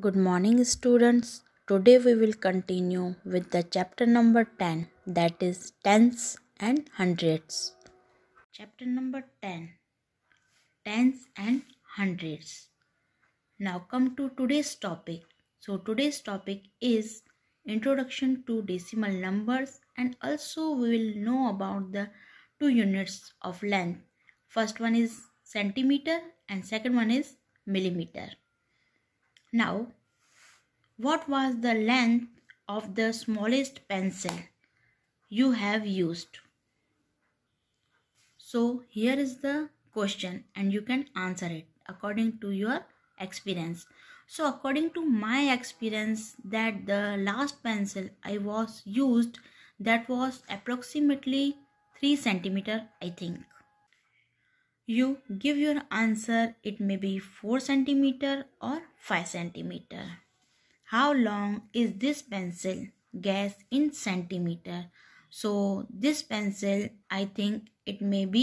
Good morning students. Today we will continue with the chapter number 10 that is tens and hundreds. Chapter number 10 Tens and hundreds. Now come to today's topic. So today's topic is introduction to decimal numbers and also we will know about the two units of length. First one is centimeter and second one is millimeter. Now, what was the length of the smallest pencil you have used? So, here is the question and you can answer it according to your experience. So, according to my experience that the last pencil I was used that was approximately 3 centimeter I think you give your answer it may be 4 centimeter or 5 centimeter how long is this pencil guess in centimeter so this pencil i think it may be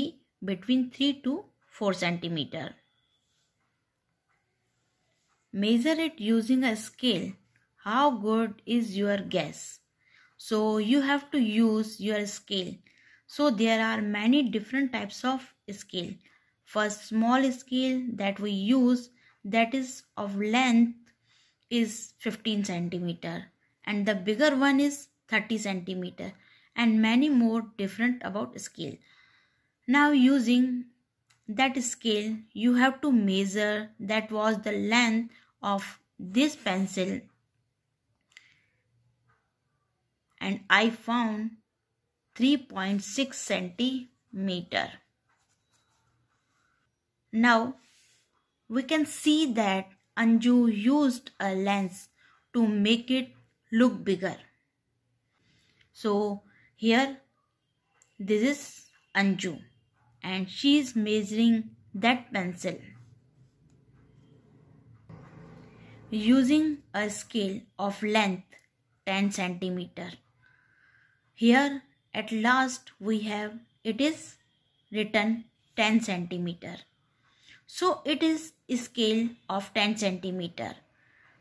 between 3 to 4 centimeter measure it using a scale how good is your guess so you have to use your scale so there are many different types of scale First small scale that we use that is of length is 15 centimeter and the bigger one is 30 centimeter and many more different about scale. Now using that scale you have to measure that was the length of this pencil and I found 3.6 centimeter. Now we can see that Anju used a lens to make it look bigger. So here this is Anju and she is measuring that pencil. Using a scale of length 10 centimeter. Here at last we have it is written 10 centimeter. So it is scale of 10 centimeter.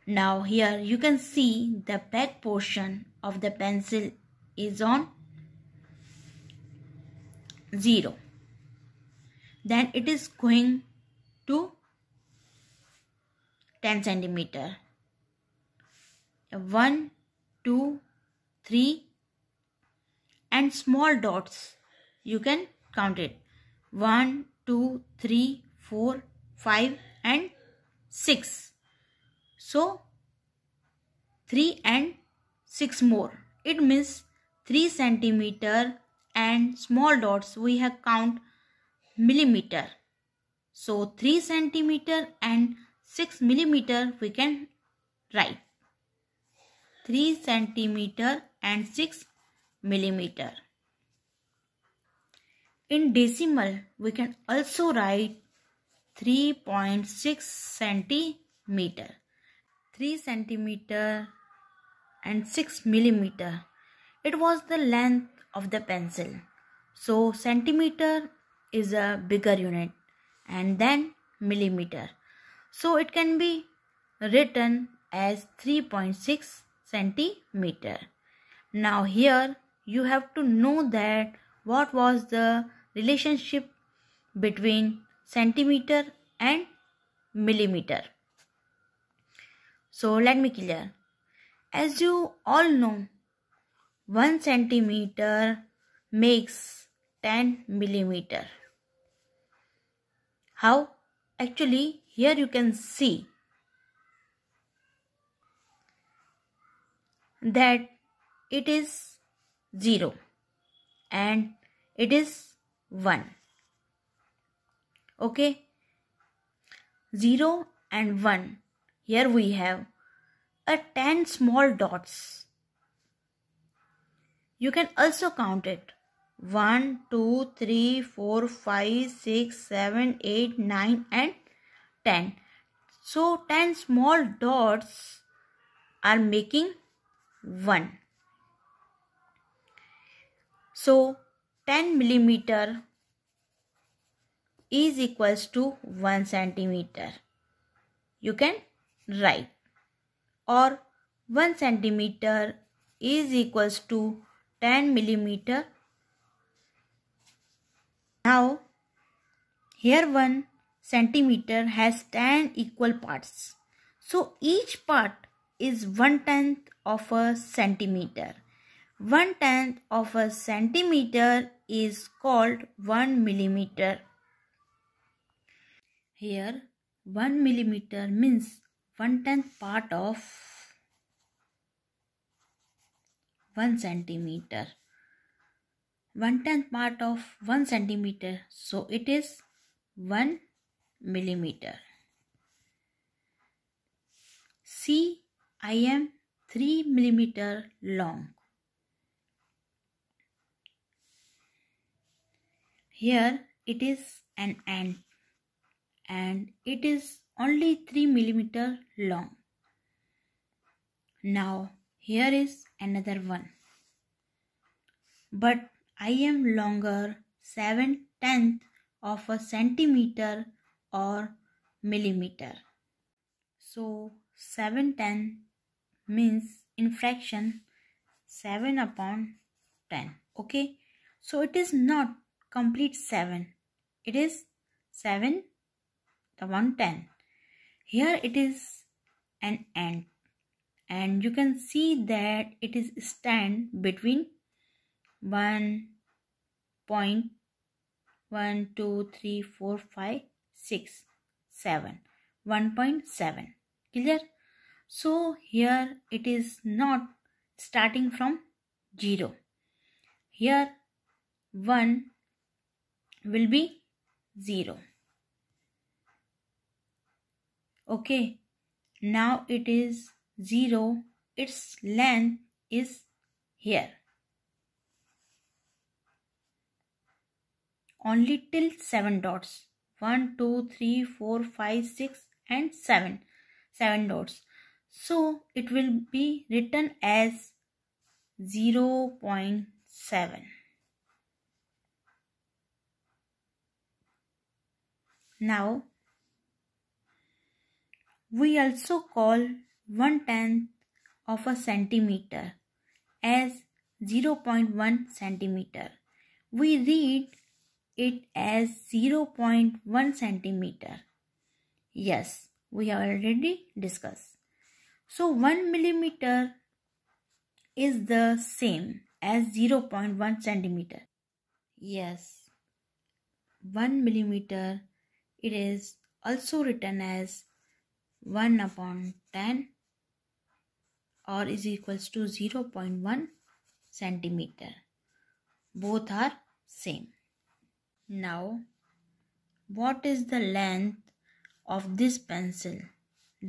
Now here you can see the back portion of the pencil is on 0. Then it is going to 10 centimeter. 1, 2, 3 and small dots. You can count it. 1, 2, 3, 4, 5 and 6. So 3 and 6 more. It means 3 centimeter and small dots we have count millimeter. So 3 centimeter and 6 millimeter we can write. 3 centimeter and 6 millimeter. In decimal we can also write 3.6 centimeter 3 centimeter and 6 millimeter it was the length of the pencil so centimeter is a bigger unit and then millimeter so it can be written as 3.6 centimeter now here you have to know that what was the relationship between centimeter and millimeter so let me clear as you all know 1 centimeter makes 10 millimeter how actually here you can see that it is 0 and it is 1 okay 0 and 1 here we have a 10 small dots you can also count it 1 2 3 4 5 6 7 8 9 and 10 so 10 small dots are making 1 so 10 millimeter is equals to 1 centimeter. You can write or 1 centimeter is equals to 10 millimeter. Now here 1 centimeter has 10 equal parts. So each part is 1 tenth of a centimeter. 1 tenth of a centimeter is called 1 millimeter here 1 millimeter means one tenth part of 1 centimeter. One tenth part of 1 centimeter. So it is 1 millimeter. See, I am 3 millimeter long. Here it is an ant and it is only 3 millimeter long. Now here is another one. But I am longer 7 tenth of a centimeter or millimeter. So 7 10 means in fraction 7 upon 10. Okay. So it is not complete 7. It is 7 the 110 here it is an end and you can see that it is stand between 1 point 1 2 3 4 5 6 7 1.7 clear so here it is not starting from 0 here 1 will be 0 okay now it is 0 its length is here only till 7 dots 1 2 3 4 5 6 and 7 7 dots so it will be written as 0 0.7 now we also call one tenth of a centimeter as 0.1 centimeter. We read it as 0.1 centimeter. Yes, we have already discussed. So 1 millimeter is the same as 0.1 centimeter. Yes, 1 millimeter it is also written as 1 upon 10 or is equals to 0.1 centimeter both are same now what is the length of this pencil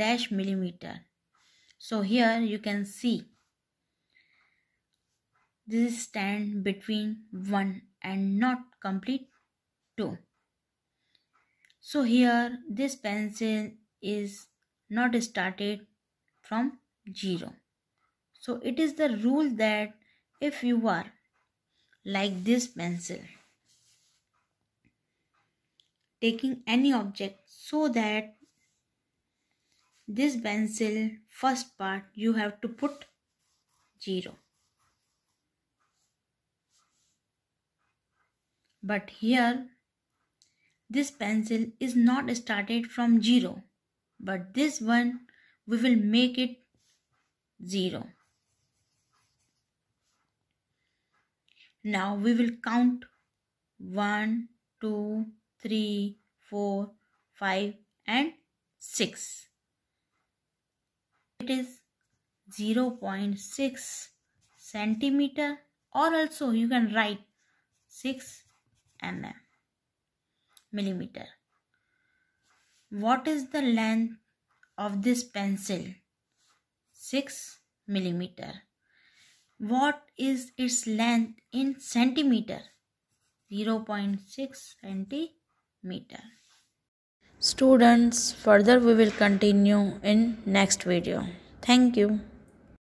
dash millimeter so here you can see this stand between 1 and not complete 2 so here this pencil is not started from zero so it is the rule that if you are like this pencil taking any object so that this pencil first part you have to put 0 but here this pencil is not started from 0 but this one we will make it 0. Now we will count 1, 2, 3, 4, 5 and 6. It is 0 0.6 centimeter or also you can write 6 mm millimeter. What is the length of this pencil? 6 millimeter. What is its length in centimeter? 0.6 centimeter. Students, further we will continue in next video. Thank you.